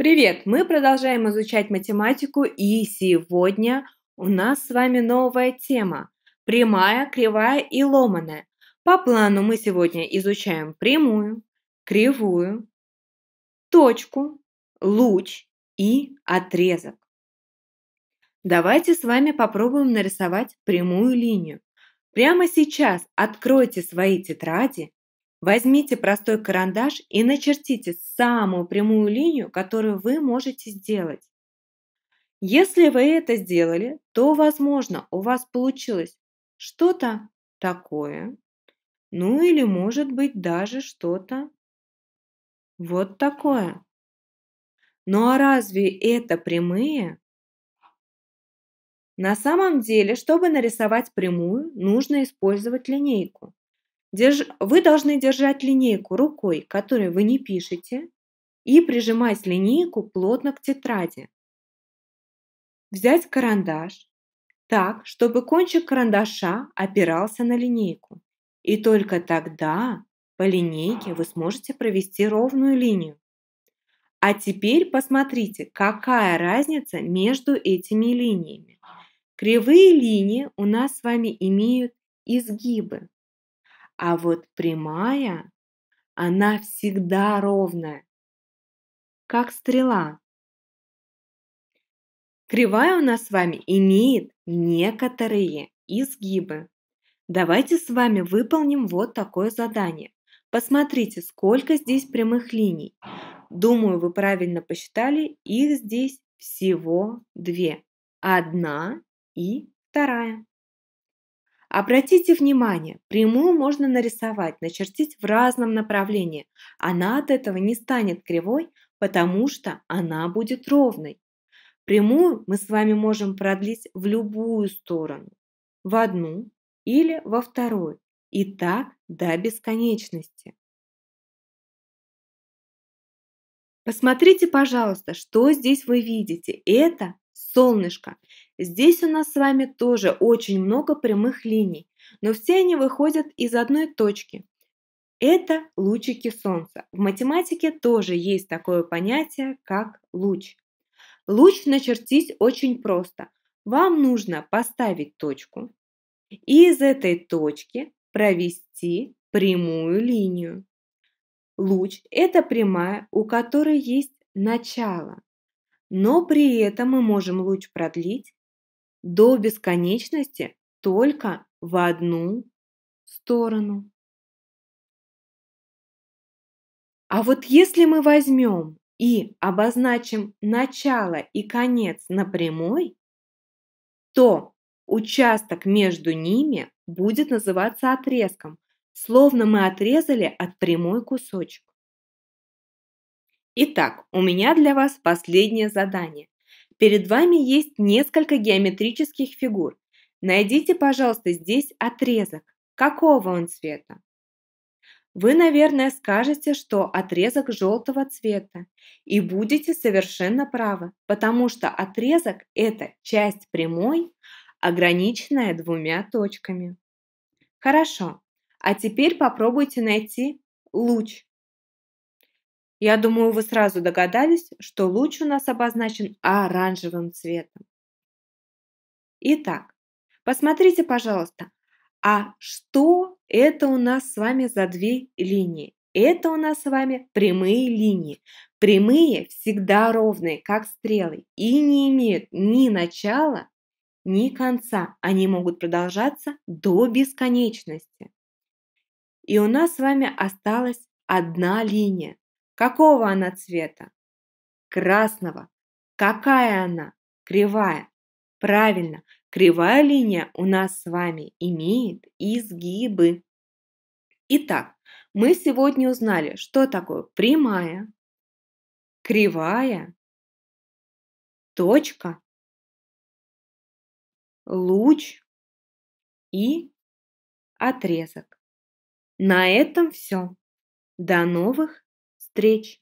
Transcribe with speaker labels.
Speaker 1: Привет! Мы продолжаем изучать математику, и сегодня у нас с вами новая тема – прямая, кривая и ломаная. По плану мы сегодня изучаем прямую, кривую, точку, луч и отрезок. Давайте с вами попробуем нарисовать прямую линию. Прямо сейчас откройте свои тетради Возьмите простой карандаш и начертите самую прямую линию, которую вы можете сделать. Если вы это сделали, то, возможно, у вас получилось что-то такое, ну или, может быть, даже что-то вот такое. Ну а разве это прямые? На самом деле, чтобы нарисовать прямую, нужно использовать линейку. Держ... Вы должны держать линейку рукой, которой вы не пишете, и прижимать линейку плотно к тетради. Взять карандаш так, чтобы кончик карандаша опирался на линейку. И только тогда по линейке вы сможете провести ровную линию. А теперь посмотрите, какая разница между этими линиями. Кривые линии у нас с вами имеют изгибы. А вот прямая, она всегда ровная, как стрела. Кривая у нас с вами имеет некоторые изгибы. Давайте с вами выполним вот такое задание. Посмотрите, сколько здесь прямых линий. Думаю, вы правильно посчитали, их здесь всего две. Одна и вторая. Обратите внимание, прямую можно нарисовать, начертить в разном направлении. Она от этого не станет кривой, потому что она будет ровной. Прямую мы с вами можем продлить в любую сторону. В одну или во вторую. И так до бесконечности. Посмотрите, пожалуйста, что здесь вы видите. Это солнышко. Здесь у нас с вами тоже очень много прямых линий, но все они выходят из одной точки. Это лучики Солнца. В математике тоже есть такое понятие, как луч. Луч начертить очень просто. Вам нужно поставить точку и из этой точки провести прямую линию. Луч – это прямая, у которой есть начало. Но при этом мы можем луч продлить до бесконечности только в одну сторону. А вот если мы возьмем и обозначим начало и конец на прямой, то участок между ними будет называться отрезком, словно мы отрезали от прямой кусочек. Итак, у меня для вас последнее задание. Перед вами есть несколько геометрических фигур. Найдите, пожалуйста, здесь отрезок. Какого он цвета? Вы, наверное, скажете, что отрезок желтого цвета, и будете совершенно правы, потому что отрезок – это часть прямой, ограниченная двумя точками. Хорошо, а теперь попробуйте найти луч, я думаю, вы сразу догадались, что луч у нас обозначен оранжевым цветом. Итак, посмотрите, пожалуйста, а что это у нас с вами за две линии? Это у нас с вами прямые линии. Прямые всегда ровные, как стрелы, и не имеют ни начала, ни конца. Они могут продолжаться до бесконечности. И у нас с вами осталась одна линия. Какого она цвета? Красного. Какая она? Кривая. Правильно, кривая линия у нас с вами имеет изгибы. Итак, мы сегодня узнали, что такое прямая, кривая, точка, луч и отрезок. На этом все. До новых встреч.